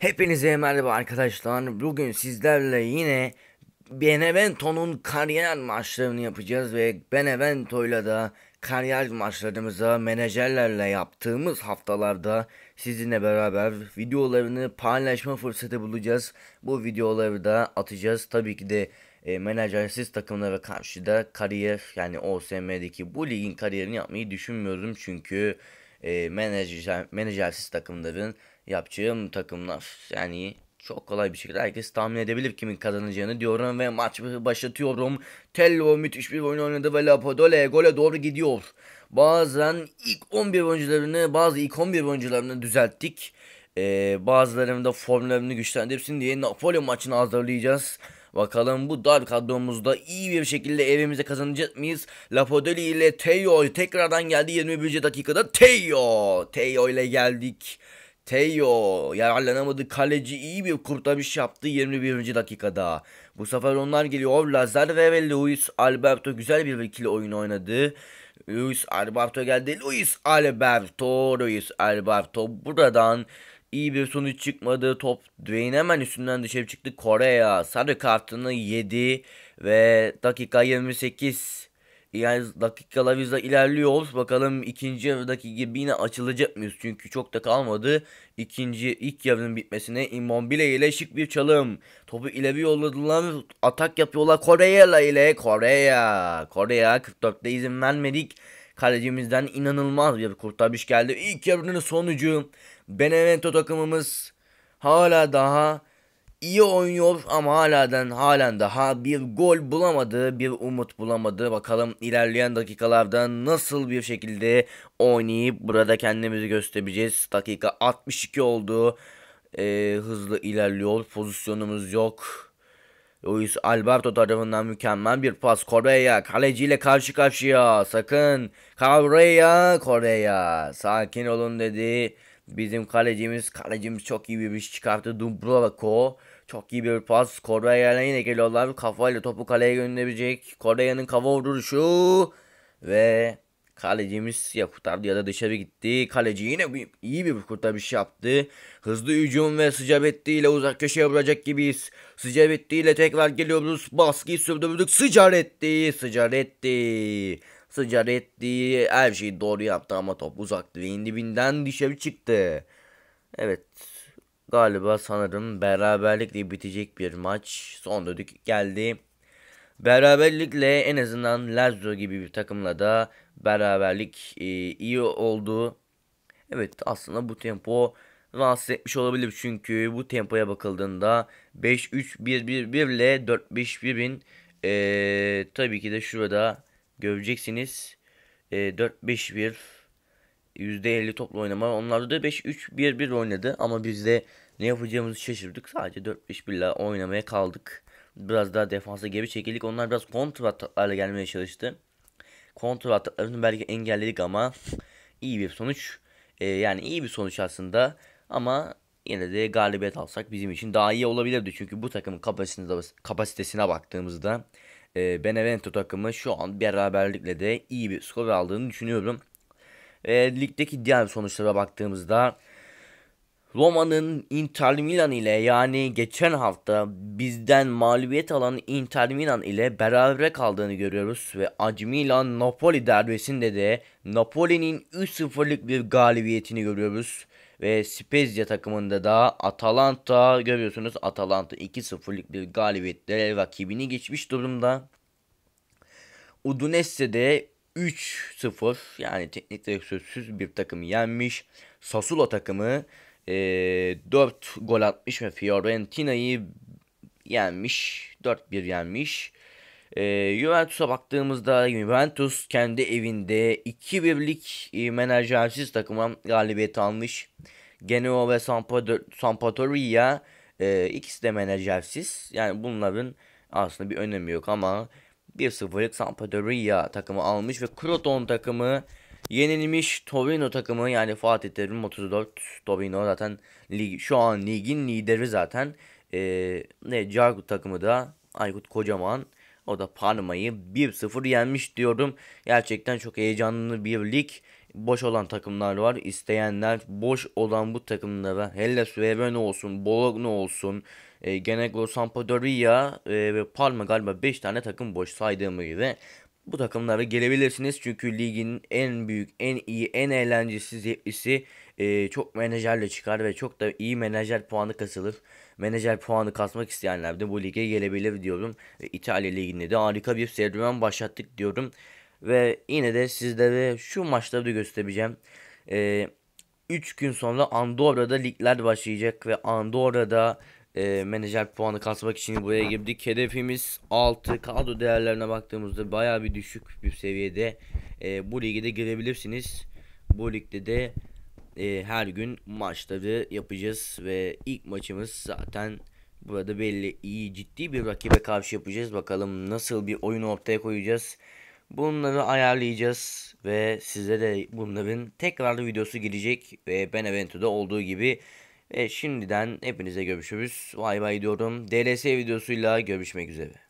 Hepinize merhaba arkadaşlar. Bugün sizlerle yine Benevento'nun kariyer maçlarını yapacağız ve Benevento'yla da kariyer maçlarımıza menajerlerle yaptığımız haftalarda sizinle beraber videolarını paylaşma fırsatı bulacağız. Bu videoları da atacağız. Tabii ki de e, menajersiz takımlara karşı da kariyer yani OSM'deki bu ligin kariyerini yapmayı düşünmüyorum çünkü e, menajer, menajersiz takımların yapacağım takımlar. Yani çok kolay bir şekilde herkes tahmin edebilir kimin kazanacağını diyorum ve maç başlatıyorum. Tello müthiş bir oyun oynadı ve La Podole gole doğru gidiyor. Bazen ilk 11 oyuncularını bazı ilk 11 oyuncularını düzelttik. Ee, bazılarının da formlarını güçlendirsin diye Napoli maçını hazırlayacağız. Bakalım bu dar kadromuzda iyi bir şekilde evimize kazanacak mıyız? Lapodeli ile Teo tekrardan geldi 21. dakikada Teo. Teo ile geldik. Teyo yararlanamadı. Kaleci iyi bir kurtarış yaptı 21. dakikada. Bu sefer onlar geliyor. Lazarve ve Luis Alberto güzel bir ikili oyun oynadı. Luis Alberto geldi. Luis Alberto, Luis Alberto buradan iyi bir sonuç çıkmadı. Top Dwayne hemen üstünden dışarı çıktı. Koreya sarı kartını yedi ve dakika 28. Yani dakikalar yüzde ilerliyoruz. Bakalım ikinci yarıdaki gibi yine açılacak mıyız? Çünkü çok da kalmadı. İkinci ilk yarının bitmesine Immobile ile şık bir çalım. Topu ileri yolladılar. Atak yapıyorlar Koreya ile. Koreya. Koreya 44'te izin vermedik. Kalecimizden inanılmaz bir kurtarış geldi. İlk yarının sonucu Benevento takımımız hala daha iyi oynuyor ama haladen halen daha bir gol bulamadı, bir umut bulamadı. Bakalım ilerleyen dakikalarda nasıl bir şekilde oynayıp burada kendimizi göstereceğiz. Dakika 62 oldu. Ee, hızlı ilerliyor. Pozisyonumuz yok. Luis Alberto tarafından mükemmel bir pas. Koreya kaleciyle karşı karşıya. Sakın. Koreya, Koreya. Sakin olun dedi. Bizim kalecimiz, kalecimiz çok iyi bir iş çıkarttı. Dubrovko çok iyi bir pas. Koreya'ya yine geliyorlar. Kafayla topu kaleye gönderecek. Koreya'nın kafa vuruşu. Ve kalecimiz ya kurtardı ya da dışarı gitti. Kaleci yine bir, iyi bir kurtarış yaptı. Hızlı hücum ve Sıcabetti ile uzak köşeye vuracak gibiyiz. Sıcabetti ile tekrar geliyoruz. Baskıyı sürdürdük. sıcar etti Sıcara ettiği her şeyi doğru yaptı ama top uzak direğin dibinden dışarı çıktı. Evet galiba sanırım beraberlikle bitecek bir maç. Son düdük geldi. Beraberlikle en azından Lazio gibi bir takımla da beraberlik e, iyi oldu. Evet aslında bu tempo rahatsız etmiş olabilir. Çünkü bu tempoya bakıldığında 5-3-1-1-1 ile 4-5-1'in e, tabii ki de şurada göreceksiniz. E, 4-5-1 %50 toplu oynama. Onlar da 5-3-1-1 oynadı ama biz de ne yapacağımızı şaşırdık. Sadece 4-5-1 ile oynamaya kaldık. Biraz daha defansa geri çekildik. Onlar biraz kontra ataklarla gelmeye çalıştı. Kontra ataklarını belki engelledik ama iyi bir sonuç. E, yani iyi bir sonuç aslında ama yine de galibiyet alsak bizim için daha iyi olabilirdi. Çünkü bu takımın kapasitesine, kapasitesine baktığımızda e, Benevento takımı şu an beraberlikle de iyi bir skor aldığını düşünüyorum. E, ligdeki diğer sonuçlara baktığımızda Roma'nın Inter Milan ile yani geçen hafta bizden mağlubiyet alan Inter Milan ile beraber kaldığını görüyoruz ve AC Milan Napoli derbesinde de Napoli'nin 3-0'lık bir galibiyetini görüyoruz ve Spezia takımında da Atalanta görüyorsunuz Atalanta 2-0'lık bir galibiyetle rakibini geçmiş durumda. Udinese'de 3-0 yani teknik direktörsüz bir takımı yenmiş. Sassuolo takımı e, 4 gol atmış ve Fiorentina'yı yenmiş. 4-1 yenmiş. E, Juventus'a baktığımızda Juventus kendi evinde 2-1'lik e, menajersiz takıma galibiyet almış. Genoa ve Sampdoria e, ikisi de menajersiz. Yani bunların aslında bir önemi yok ama 1-0'lık Sampdoria takımı almış ve Croton takımı yenilmiş Torino takımı yani Fatih Terim 34 Torino zaten lig, şu an ligin lideri zaten ee, ne Cargut takımı da Aykut Kocaman o da Parma'yı 1-0 yenmiş diyorum. Gerçekten çok heyecanlı bir lig. Boş olan takımlar var. İsteyenler boş olan bu takımlara Hellas Verona olsun, Bologna olsun, e, Genegro Sampdoria e, ve Parma galiba 5 tane takım boş saydığım gibi bu takımlara gelebilirsiniz. Çünkü ligin en büyük, en iyi, en eğlencesi, zevklisi e, çok menajerle çıkar ve çok da iyi menajer puanı kasılır. Menajer puanı kasmak isteyenler de bu lige gelebilir diyorum. E, İtalya Ligi'nde de harika bir serüven başlattık diyorum. Ve yine de sizlere şu maçları da göstereceğim. E, gün sonra Andorra'da ligler başlayacak ve Andorra'da e, menajer puanı kasmak için buraya girdik. Hedefimiz 6. Kadro değerlerine baktığımızda baya bir düşük bir seviyede. E, bu ligde girebilirsiniz. Bu ligde de e, her gün maçları yapacağız ve ilk maçımız zaten burada belli iyi ciddi bir rakibe karşı yapacağız. Bakalım nasıl bir oyun ortaya koyacağız. Bunları ayarlayacağız ve size de bunların tekrarlı videosu gelecek ve Benevento'da olduğu gibi ve şimdiden hepinize görüşürüz. Bay bay diyorum. DLS videosuyla görüşmek üzere.